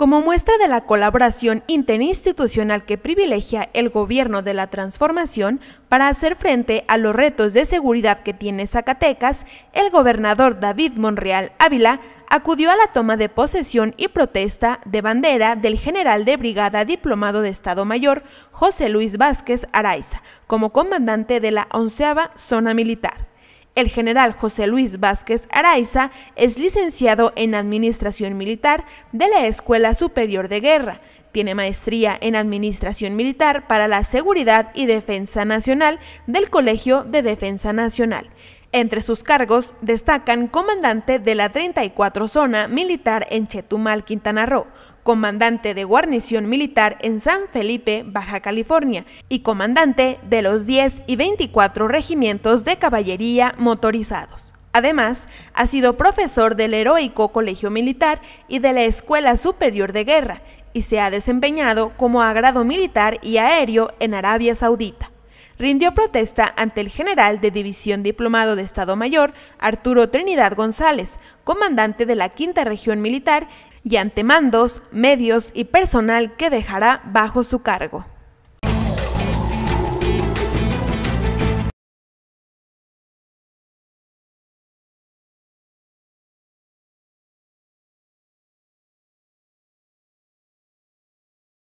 Como muestra de la colaboración interinstitucional que privilegia el gobierno de la transformación para hacer frente a los retos de seguridad que tiene Zacatecas, el gobernador David Monreal Ávila acudió a la toma de posesión y protesta de bandera del general de brigada diplomado de Estado Mayor José Luis Vázquez Araiza como comandante de la onceava zona militar. El general José Luis Vázquez Araiza es licenciado en Administración Militar de la Escuela Superior de Guerra. Tiene maestría en Administración Militar para la Seguridad y Defensa Nacional del Colegio de Defensa Nacional. Entre sus cargos destacan comandante de la 34 Zona Militar en Chetumal, Quintana Roo, comandante de guarnición militar en San Felipe, Baja California, y comandante de los 10 y 24 regimientos de caballería motorizados. Además, ha sido profesor del Heroico Colegio Militar y de la Escuela Superior de Guerra, y se ha desempeñado como agrado militar y aéreo en Arabia Saudita rindió protesta ante el general de División Diplomado de Estado Mayor, Arturo Trinidad González, comandante de la Quinta Región Militar, y ante mandos, medios y personal que dejará bajo su cargo.